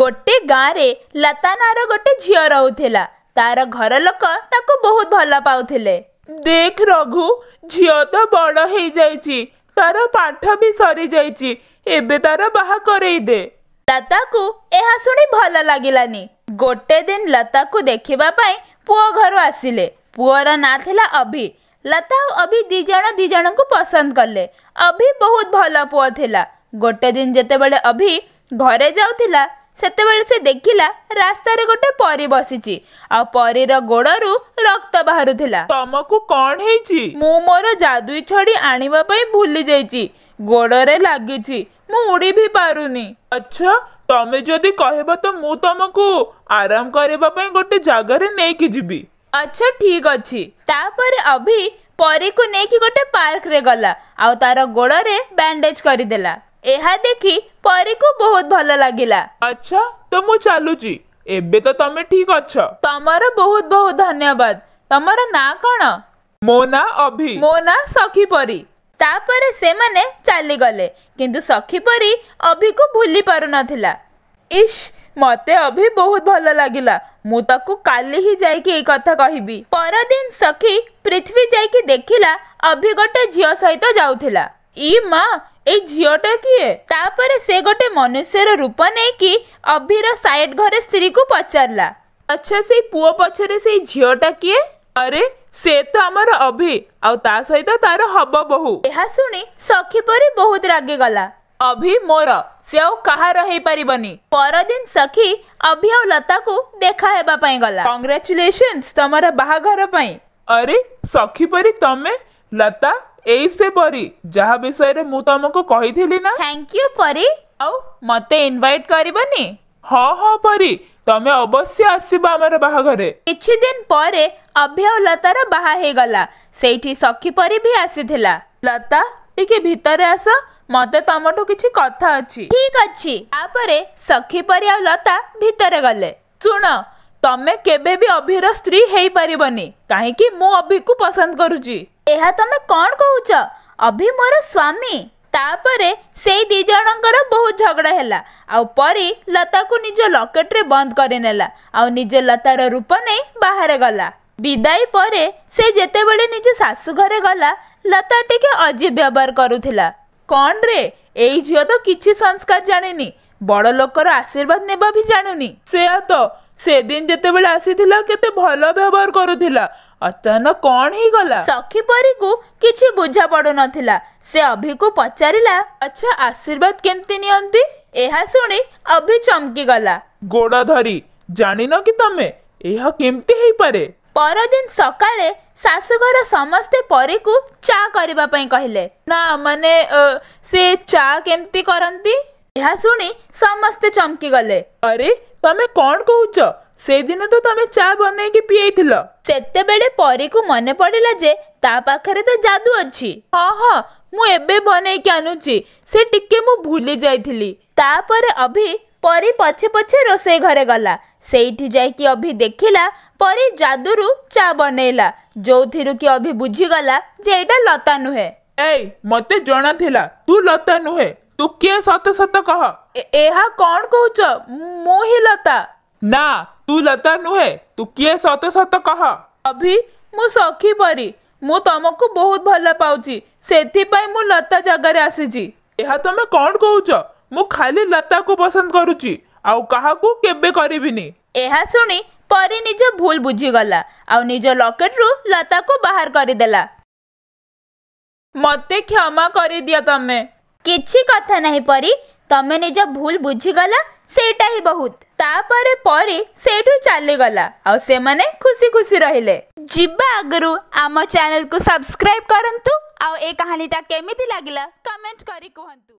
ଗୋଟେ ଗାଁରେ ଲତା ନାଁର ଗୋଟେ ଝିଅ ରହୁଥିଲା ତାର ଘର ଲୋକ ତାକୁ ବହୁତ ଭଲ ପାଉଥିଲେ ଦେଖ ରଘୁ ଝିଅ ତ ବଡ଼ ହେଇଯାଇଛି ତାର ପାଠ ବି ସରିଯାଇଛି ଏବେ ତାର ବାହା କରେଇ ଦେ ଲତାକୁ ଏହା ଶୁଣି ଭଲ ଲାଗିଲାନି ଗୋଟେ ଦିନ ଲତାକୁ ଦେଖିବା ପାଇଁ ପୁଅ ଘରୁ ଆସିଲେ ପୁଅର ନାଁ ଥିଲା ଅଭି ଲତା ଆଉ ଅଭି ଦି ଜଣ ଦି ଜଣଙ୍କୁ ପସନ୍ଦ କଲେ ଅଭି ବହୁତ ଭଲ ପୁଅ ଥିଲା ଗୋଟେ ଦିନ ଯେତେବେଳେ ଅଭି ଘରେ ଯାଉଥିଲା ସେତେବେଳେ ସେ ଦେଖିଲା ରାସ୍ତାରେ ଗୋଟେ ପରୀ ବସିଛି ଆଉ ପରୀର ଗୋଡ଼ରୁ ରକ୍ତ ବାହାରୁଥିଲା ତମକୁ କ'ଣ ହେଇଛି ମୁଁ ମୋର ଯାଦୁଇ ଛଡ଼ି ଆଣିବା ପାଇଁ ଭୁଲି ଯାଇଛି ଗୋଡ଼ରେ ଲାଗିଛି ମୁଁ ଉଡ଼ି ବି ପାରୁନି ଆଚ୍ଛା ତମେ ଯଦି କହିବ ତ ମୁଁ ତମକୁ ଆରାମ କରିବା ପାଇଁ ଗୋଟେ ଜାଗାରେ ନେଇକି ଯିବି ଆଚ୍ଛା ଠିକ୍ ଅଛି ତାପରେ ଅଭି ପରୀକୁ ନେଇକି ଗୋଟେ ପାର୍କରେ ଗଲା ଆଉ ତାର ଗୋଡ଼ରେ ବ୍ୟାଣ୍ଡେଜ୍ କରିଦେଲା ଏହା ଦେଖି ପରୀକୁ ବହୁତ ଭଲ ଲାଗିଲା ଆଚ୍ଛା ତ ମୁଁ ଚାଲୁଛି ଏବେ ତ ତମେ ଠିକ ଅଛ ତମର ବହୁତ ବହୁତ ଧନ୍ୟବାଦ ତମର ନାଁ କ'ଣ ମୋ ନାଁ ଅଭି ମୋ ନାଁ ସଖୀ ପରି ତାପରେ ସେମାନେ ଚାଲିଗଲେ କିନ୍ତୁ ସଖୀ ପରି ଅଭିକୁ ଭୁଲି ପାରୁନଥିଲା ଇସ୍ ମତେ ଅଭି ବହୁତ ଭଲ ଲାଗିଲା ମୁଁ ତାକୁ କାଲି ହିଁ ଯାଇକି ଏଇ କଥା କହିବି ପରଦିନ ସଖୀ ପୃଥିବୀ ଯାଇକି ଦେଖିଲା ଅଭି ଗୋଟେ ଝିଅ ସହିତ ଯାଉଥିଲା ଇ ମା ଏଇ ଝିଅଟା କିଏ ତାପରେ ସେ ଗୋଟେ ମନୁଷ୍ୟର ରୂପ ନେଇକି ଅଭିର ସାଇଡ୍ ଘରେ ସ୍ତ୍ରୀକୁ ପଚାରିଲା ଆଚ୍ଛା ସେଇ ପୁଅ ପଛରେ ସେଇ ଝିଅଟା କିଏ ଆରେ ସେ ତ ଆମର ଅଭି ଆଉ ତା ସହିତ ତାର ହବ ବୋହୁ ଏହା ଶୁଣି ସଖୀ ପରି ବହୁତ ରାଗିଗଲା ଅଭି ମୋର ସେ ଆଉ କାହାର ହେଇପାରିବନି ପରଦିନ ସଖୀ ଅଭି ଆଉ ଲତାକୁ ଦେଖା ହେବା ପାଇଁ ଗଲା କଂଗ୍ରାଚୁଲେସନ୍ସ ତମର ବାହାଘର ପାଇଁ ଆରେ ସଖୀ ପରି ତମେ ଲତା ଏଇ ସେ ପରି ଯାହା ବିଷୟରେ ମୁଁ ତମକୁ କହିଥିଲି ନା ଥ୍ୟାଙ୍କ ୟୁ ପରି ଆଉ ମତେ ଇନଭାଇଟ୍ କରିବନି ହଁ ହଁ ପରି ତମେ ଅବଶ୍ୟ ଆସିବ ଆମର ବାହାଘରେ କିଛି ଦିନ ପରେ ଅଭ୍ୟ ଓ ଲତାର ବାହା ହେଇଗଲା ସେଇଠି ସଖୀ ପରି ବି ଆସିଥିଲା ଲତା ଟିକେ ଭିତରେ ଆସ ମତେ ତମଠୁ କିଛି କଥା ଅଛି ଠିକ ଅଛି ତାପରେ ସଖୀ ପରି ଆଉ ଲତା ଭିତରେ ଗଲେ ଶୁଣ ତମେ କେବେ ବି ଅଭିର ସ୍ତ୍ରୀ ହେଇପାରିବନି କାହିଁକି ମୁଁ ଅଭିକୁ ପସନ୍ଦ କରୁଛି ଏହା ତମେ କ'ଣ କହୁଛ ଅଭି ମୋର ସ୍ୱାମୀ ତାପରେ ସେଇ ଦି ଜଣଙ୍କର ବହୁତ ଝଗଡ଼ା ହେଲା ଆଉ ପରି ଲତାକୁ ନିଜ ଲକେଟ୍ରେ ବନ୍ଦ କରିନେଲା ଆଉ ନିଜ ଲତାର ରୂପ ନେଇ ବାହାରେ ଗଲା ବିଦାୟ ପରେ ସେ ଯେତେବେଳେ ନିଜ ଶାଶୁଘରେ ଗଲା ଲତା ଟିକେ ଅଜୀବ ବ୍ୟବହାର କରୁଥିଲା କ'ଣ ରେ ଏଇ ଝିଅ ତ କିଛି ସଂସ୍କାର ଜାଣିନି ବଡ଼ ଲୋକର ଆଶୀର୍ବାଦ ନେବା ବି ଜାଣୁନି ସେୟା ତ ସେଦିନ ଯେତେବେଳେ ଆସିଥିଲା କେତେ ଭଲ ବ୍ୟବହାର କରୁଥିଲା ଅଚାନକ କ'ଣ ହେଇଗଲା ସଖୀ ପରୀକୁ କିଛି ବୁଝା ପଡ଼ୁନଥିଲା ସେ ଅଭିକୁ ପଚାରିଲା ଆଚ୍ଛା ଆଶୀର୍ବାଦ କେମିତି ନିଅନ୍ତି ଏହା ଶୁଣି ଅଭି ଚମକିଗଲା ଗୋଡ଼ ଧରି ଜାଣିନ କି ତମେ ଏହା କେମିତି ହେଇପାରେ ପରଦିନ ସକାଳେ ଶାଶୁଘର ସମସ୍ତେ ପରୀକୁ ଚା କରିବା ପାଇଁ କହିଲେ ନା ମାନେ ସେ ଚା କେମିତି କରନ୍ତି ଏହା ଶୁଣି ସମସ୍ତେ ଚମକିଗଲେ ଆରେ ତମେ କ'ଣ କହୁଛ ସେଦିନ ତ ତମେ ଚା ବନେଇକି ପିଏଇଥିଲ ସେତେବେଳେ ପରୀକୁ ମନେ ପଡ଼ିଲା ଯେ ତା ପାଖରେ ତ ଯାଦୁ ଅଛି ହଁ ହଁ ମୁଁ ଏବେ ବନେଇକି ଆଣୁଛି ସେ ଟିକେ ମୁଁ ଭୁଲି ଯାଇଥିଲି ତାପରେ ଅଭି ପରୀ ପଛେ ପଛେ ରୋଷେଇ ଘରେ ଗଲା ସେଇଠି ଯାଇକି ଅଭି ଦେଖିଲା ପରୀ ଯାଦୁରୁ ଚା ବନେଇଲା ଯୋଉଥିରୁ କି ଅଭି ବୁଝିଗଲା ଯେ ଏଇଟା ଲତା ନୁହେଁ ଏଇ ମତେ ଜଣା ଥିଲା ତୁ ଲତା ନୁହେଁ ତୁ କିଏ ସତ ସତ କହ ଏହା କ'ଣ କହୁଛ ମୁଁ ହିଁ ଲତା ના તું લતા નુହେଁ ତୁ କିଏ ସତ ସତ କହ ଅଭି ମୁଁ ସଖୀ ପରି ମୁଁ ତମକୁ ବହୁତ ଭଲ ପାଉଛି ସେଥିପାଇଁ ମୁଁ ଲତା ଜାଗାରେ ଆସିଛି ଏହା ତମେ କ'ଣ କହୁଛ ମୁଁ ଖାଲି ଲତାକୁ ପସନ୍ଦ କରୁଛି ଆଉ କାହାକୁ କେବେ କରିବିନି ଏହା ଶୁଣି ପରି ନିଜ ଭୁଲ ବୁଝିଗଲା ଆଉ ନିଜ ଲକେଟରୁ ଲତାକୁ ବାହାର କରିଦେଲା ମୋତେ କ୍ଷମା କରିଦିଅ ତମେ କିଛି କଥା ନାହିଁ ପରି ତମେ ନିଜ ଭୁଲ ବୁଝିଗଲ ସେଇଟା ହିଁ ବହୁତ ତାପରେ ପରି ସେଇଠୁ ଚାଲିଗଲା ଆଉ ସେମାନେ ଖୁସି ଖୁସି ରହିଲେ ଯିବା ଆଗରୁ ଆମ ଚ୍ୟାନେଲକୁ ସବସ୍କ୍ରାଇବ କରନ୍ତୁ ଆଉ ଏ କାହାଣୀଟା କେମିତି ଲାଗିଲା କମେଣ୍ଟ କରି କୁହନ୍ତୁ